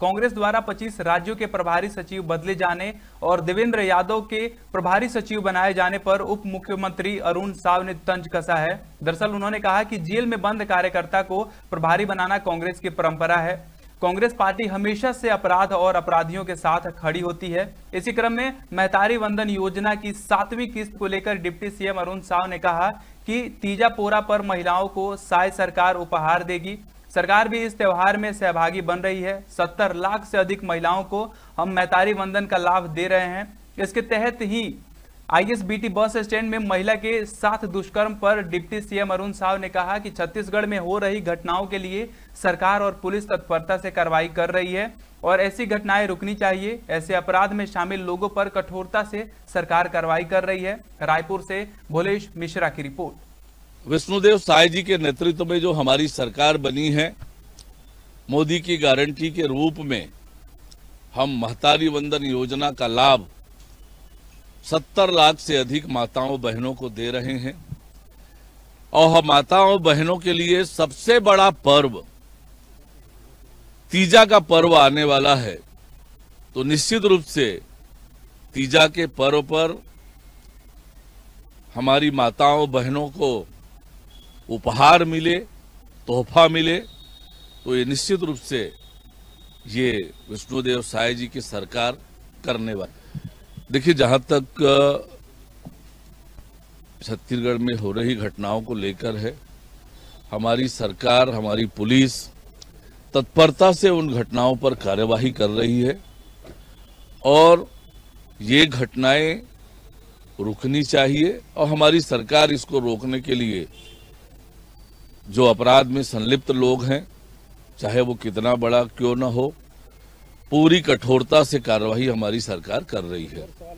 कांग्रेस द्वारा 25 राज्यों के प्रभारी सचिव बदले जाने और देवेंद्र यादव के प्रभारी सचिव बनाए जाने पर उप मुख्यमंत्री अरुण साव ने तंज कसा है दरअसल उन्होंने कहा कि जेल में बंद कार्यकर्ता को प्रभारी बनाना कांग्रेस की परंपरा है कांग्रेस पार्टी हमेशा से अपराध और अपराधियों के साथ खड़ी होती है इसी क्रम में महतारी वंदन योजना की सातवीं किस्त को लेकर डिप्टी सीएम अरुण साव ने कहा कि तीजापोरा पर महिलाओं को साय सरकार उपहार देगी सरकार भी इस त्यौहार में सहभागी बन रही है सत्तर लाख से अधिक महिलाओं को हम मैतारी बंधन का लाभ दे रहे हैं इसके तहत ही आईएसबीटी बस स्टैंड में महिला के साथ दुष्कर्म पर डिप्टी सीएम अरुण साव ने कहा कि छत्तीसगढ़ में हो रही घटनाओं के लिए सरकार और पुलिस तत्परता से कार्रवाई कर रही है और ऐसी घटनाएं रुकनी चाहिए ऐसे अपराध में शामिल लोगों पर कठोरता से सरकार कार्रवाई कर रही है रायपुर से भोलेश मिश्रा की रिपोर्ट विष्णुदेव साय जी के नेतृत्व में जो हमारी सरकार बनी है मोदी की गारंटी के रूप में हम महतारी वंदन योजना का लाभ 70 लाख से अधिक माताओं बहनों को दे रहे हैं और हम माताओं बहनों के लिए सबसे बड़ा पर्व तीजा का पर्व आने वाला है तो निश्चित रूप से तीजा के पर्व पर हमारी माताओं बहनों को उपहार मिले तोहफा मिले तो ये निश्चित रूप से ये विष्णुदेव साय जी की सरकार करने वाली देखिए जहां तक छत्तीसगढ़ में हो रही घटनाओं को लेकर है हमारी सरकार हमारी पुलिस तत्परता से उन घटनाओं पर कार्यवाही कर रही है और ये घटनाएं रुकनी चाहिए और हमारी सरकार इसको रोकने के लिए जो अपराध में संलिप्त लोग हैं चाहे वो कितना बड़ा क्यों न हो पूरी कठोरता से कार्रवाई हमारी सरकार कर रही है